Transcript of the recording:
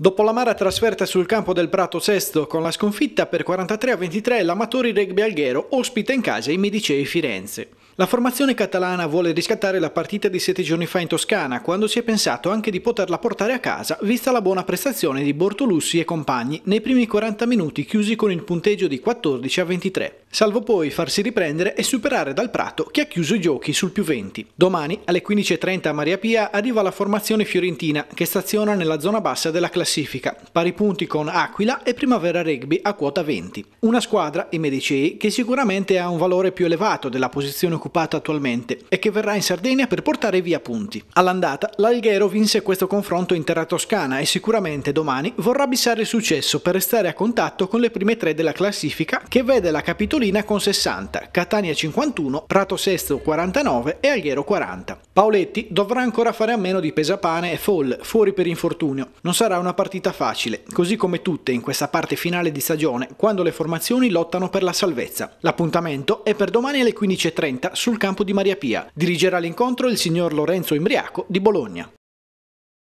Dopo la l'amara trasferta sul campo del Prato Sesto con la sconfitta per 43 a 23, l'Amatori Rugby Alghero ospita in casa i Medicei Firenze. La formazione catalana vuole riscattare la partita di sette giorni fa in Toscana, quando si è pensato anche di poterla portare a casa, vista la buona prestazione di Bortolussi e compagni nei primi 40 minuti chiusi con il punteggio di 14 a 23, salvo poi farsi riprendere e superare dal Prato che ha chiuso i giochi sul più 20. Domani alle 15.30 a Maria Pia arriva la formazione fiorentina che staziona nella zona bassa della classifica, pari punti con Aquila e Primavera Rugby a quota 20. Una squadra, i Medicei, che sicuramente ha un valore più elevato della posizione occupata occupata attualmente e che verrà in Sardegna per portare via punti. All'andata l'Alghero vinse questo confronto in terra toscana e sicuramente domani vorrà bissare il successo per restare a contatto con le prime tre della classifica che vede la Capitolina con 60, Catania 51, Prato Sesto 49 e Alghero 40. Paoletti dovrà ancora fare a meno di Pesapane e Fall, fuori per infortunio. Non sarà una partita facile, così come tutte in questa parte finale di stagione, quando le formazioni lottano per la salvezza. L'appuntamento è per domani alle 15.30 sul campo di Maria Pia. Dirigerà l'incontro il signor Lorenzo Imbriaco di Bologna.